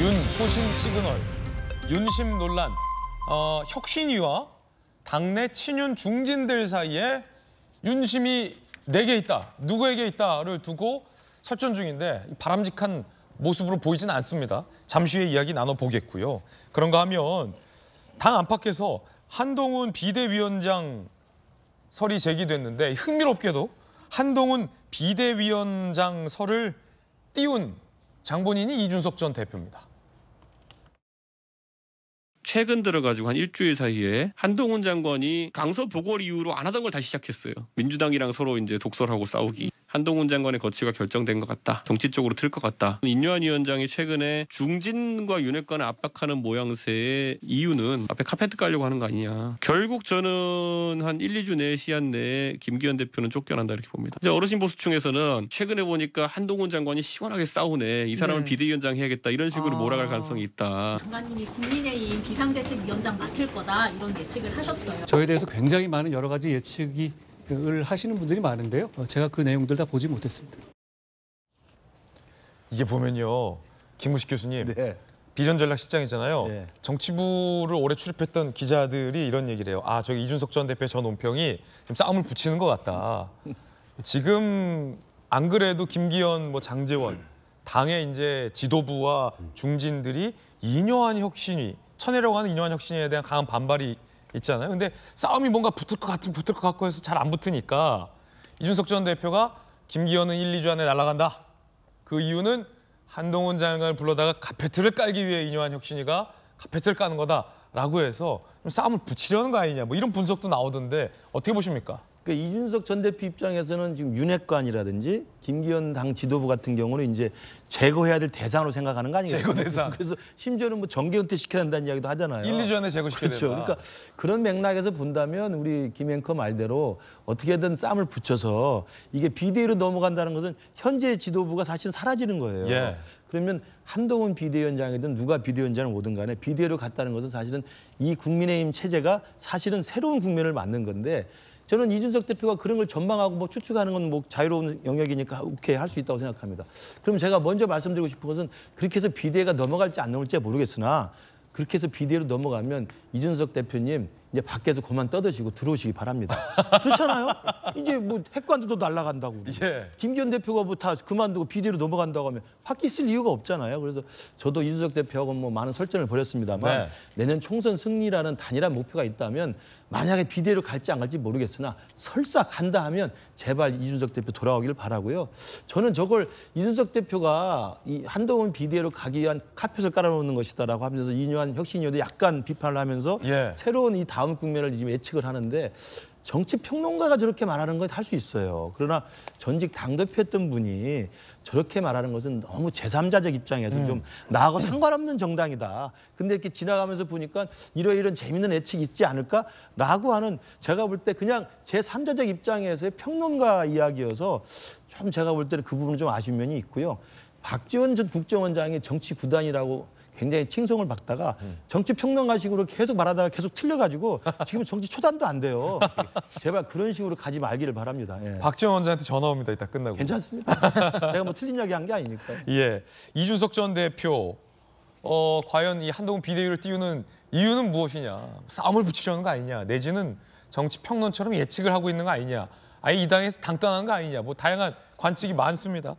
윤소신 시그널, 윤심 논란, 어, 혁신위와 당내 친윤 중진들 사이에 윤심이 내게 있다, 누구에게 있다를 두고 설전 중인데 바람직한 모습으로 보이진 않습니다. 잠시 후에 이야기 나눠보겠고요. 그런가 하면 당 안팎에서 한동훈 비대위원장 설이 제기됐는데 흥미롭게도 한동훈 비대위원장 설을 띄운 장본인이 이준석 전 대표입니다. 최근 들어가지고 한 일주일 사이에 한동훈 장관이 강서 보궐 이후로 안 하던 걸 다시 시작했어요. 민주당이랑 서로 이제 독설하고 싸우기. 한동훈 장관의 거취가 결정된 것 같다. 정치 쪽으로 틀 것 같다. 인요한 위원장이 최근에 중진과 윤핵관을 압박하는 모양새의 이유는 앞에 카페트 깔려고 하는 거 아니냐. 결국 저는 한 1, 2주 내 시한 내에 김기현 대표는 쫓겨난다 이렇게 봅니다. 이제 어르신 보수층에서는 최근에 보니까 한동훈 장관이 시원하게 싸우네. 이 사람을 네. 비대위원장 해야겠다. 이런 식으로 아. 몰아갈 가능성이 있다. 장관님이 국민의힘 비상대책위원장 맡을 거다 이런 예측을 하셨어요. 저에 대해서 굉장히 많은 여러 가지 예측이 을 하시는 분들이 많은데요. 어, 제가 그 내용들 다 보지 못했습니다. 이게 보면요. 김무식 교수님. 네. 비전전략 실장이잖아요. 네. 정치부를 올해 출입했던 기자들이 이런 얘기를 해요. 아, 저기 이준석 전 대표 전 논평이 좀 싸움을 붙이는 것 같다. 지금 안 그래도 김기현, 뭐 장재원 당의 이제 지도부와 중진들이 이뇨한 혁신위, 쳐내려고 하는 이뇨한 혁신에 대한 강한 반발이 있잖아요. 근데 싸움이 뭔가 붙을 것 같으면 붙을 것 같고 해서 잘 안 붙으니까 이준석 전 대표가 김기현은 1, 2주 안에 날아간다. 그 이유는 한동훈 장관을 불러다가 카페트를 깔기 위해 인용한 혁신이가 카페트를 까는 거다라고 해서 싸움을 붙이려는 거 아니냐. 뭐 이런 분석도 나오던데 어떻게 보십니까? 그러니까 이준석 전 대표 입장에서는 지금 윤핵관이라든지 김기현 당 지도부 같은 경우는 이제 제거해야 될 대상으로 생각하는 거아니겠요 제거 대상. 그래서 심지어는 뭐정기은퇴 시켜야 한다는 이야기도 하잖아요. 1, 2주 안에 제거시켜야 그렇죠. 그러니까 그런 맥락에서 본다면 우리 김앵커 말대로 어떻게든 쌈을 붙여서 이게 비대위로 넘어간다는 것은 현재 지도부가 사실 사라지는 거예요. 예. 그러면 한동훈 비대위원장이든 누가 비대위원장을 오든 간에 비대위로 갔다는 것은 사실은 이 국민의힘 체제가 사실은 새로운 국면을 맞는 건데 저는 이준석 대표가 그런 걸 전망하고 뭐 추측하는 건뭐 자유로운 영역이니까 오케이 할 수 있다고 생각합니다. 그럼 제가 먼저 말씀드리고 싶은 것은 그렇게 해서 비대가 넘어갈지 안 넘을지 모르겠으나 그렇게 해서 비대로 넘어가면 이준석 대표님 이제 밖에서 그만 떠드시고 들어오시기 바랍니다. 그렇잖아요? 이제 뭐핵관들도 날라간다고. 우리. 예. 김기현 대표가 뭐 다 그만두고 비대로 넘어간다고 하면 확에 있을 이유가 없잖아요. 그래서 저도 이준석 대표하고 뭐 많은 설전을 벌였습니다만 네. 내년 총선 승리라는 단일한 목표가 있다면 만약에 비대로 갈지 안 갈지 모르겠으나 설사 간다 하면 제발 이준석 대표 돌아오길 바라고요. 저는 저걸 이준석 대표가 이 한동훈 비대로 가기 위한 카펫을 깔아놓는 것이다라고 하면서 이뇨한 혁신이어도 약간 비판을 하면서 예. 새로운 이 당. 다음 국면을 지금 예측을 하는데 정치 평론가가 저렇게 말하는 건 할 수 있어요. 그러나 전직 당대표였던 분이 저렇게 말하는 것은 너무 제삼자적 입장에서 음. 좀 나하고 상관없는 정당이다. 근데 이렇게 지나가면서 보니까 이러이런 재밌는 예측이 있지 않을까라고 하는 제가 볼 때 그냥 제삼자적 입장에서의 평론가 이야기여서 좀 제가 볼 때는 그 부분은 좀 아쉬운 면이 있고요. 박지원 전 국정원장이 정치 구단이라고 굉장히 칭송을 받다가 음. 정치 평론가식으로 계속 말하다가 계속 틀려가지고 지금 정치 초단도 안 돼요. 제발 그런 식으로 가지 말기를 바랍니다. 예. 박지원 원장한테 전화 옵니다. 이따 끝나고. 괜찮습니다. 제가 뭐 틀린 이야기 한 게 아니니까. 예. 이준석 전 대표 어, 과연 이 한동훈 비대위를 띄우는 이유는 무엇이냐. 싸움을 붙이려는 거 아니냐. 내지는 정치 평론처럼 예측을 하고 있는 거 아니냐. 아예 이 당에서 당당한 거 아니냐. 뭐 다양한 관측이 많습니다.